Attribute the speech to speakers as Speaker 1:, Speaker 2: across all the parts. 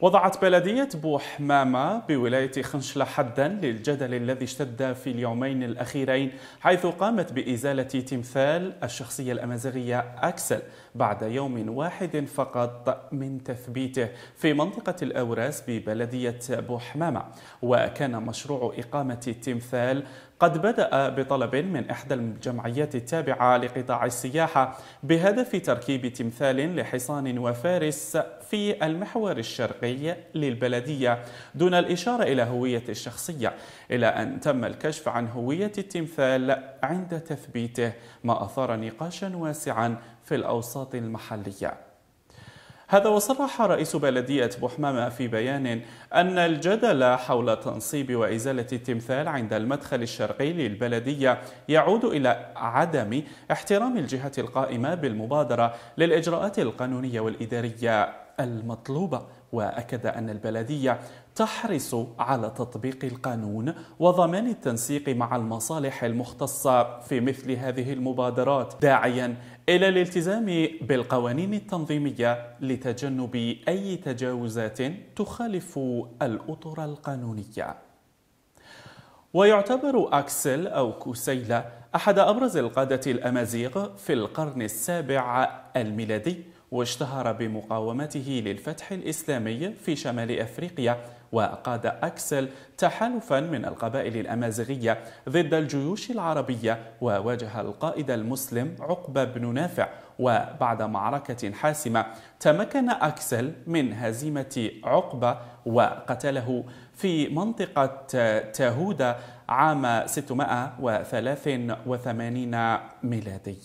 Speaker 1: وضعت بلدية بوحمامة بولاية خنشلة حدا للجدل الذي اشتد في اليومين الأخيرين حيث قامت بإزالة تمثال الشخصية الأمازيغية أكسل بعد يوم واحد فقط من تثبيته في منطقة الأوراس ببلدية بوحمامة وكان مشروع إقامة التمثال قد بدأ بطلب من إحدى الجمعيات التابعة لقطاع السياحة بهدف تركيب تمثال لحصان وفارس في المحور الشرقي الشرقي للبلدية دون الإشارة إلى هوية الشخصية إلى أن تم الكشف عن هوية التمثال عند تثبيته ما أثار نقاشا واسعا في الأوساط المحلية هذا وصرح رئيس بلدية بوحمامة في بيان أن الجدل حول تنصيب وإزالة التمثال عند المدخل الشرقي للبلدية يعود إلى عدم احترام الجهة القائمة بالمبادرة للإجراءات القانونية والإدارية المطلوبة وأكد أن البلدية تحرص على تطبيق القانون وضمان التنسيق مع المصالح المختصة في مثل هذه المبادرات داعيا إلى الالتزام بالقوانين التنظيمية لتجنب أي تجاوزات تخالف الأطر القانونية ويعتبر أكسل أو كوسيلة أحد أبرز القادة الأمازيغ في القرن السابع الميلادي واشتهر بمقاومته للفتح الإسلامي في شمال أفريقيا وقاد أكسل تحالفا من القبائل الأمازيغية ضد الجيوش العربية وواجه القائد المسلم عقبة بن نافع وبعد معركة حاسمة تمكن أكسل من هزيمة عقبة وقتله في منطقة تاهودة عام 683 ميلادي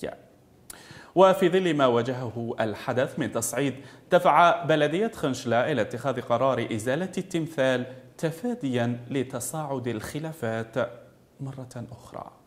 Speaker 1: وفي ظل ما واجهه الحدث من تصعيد دفع بلدية خنشلة إلى اتخاذ قرار إزالة التمثال تفاديا لتصاعد الخلافات مرة أخرى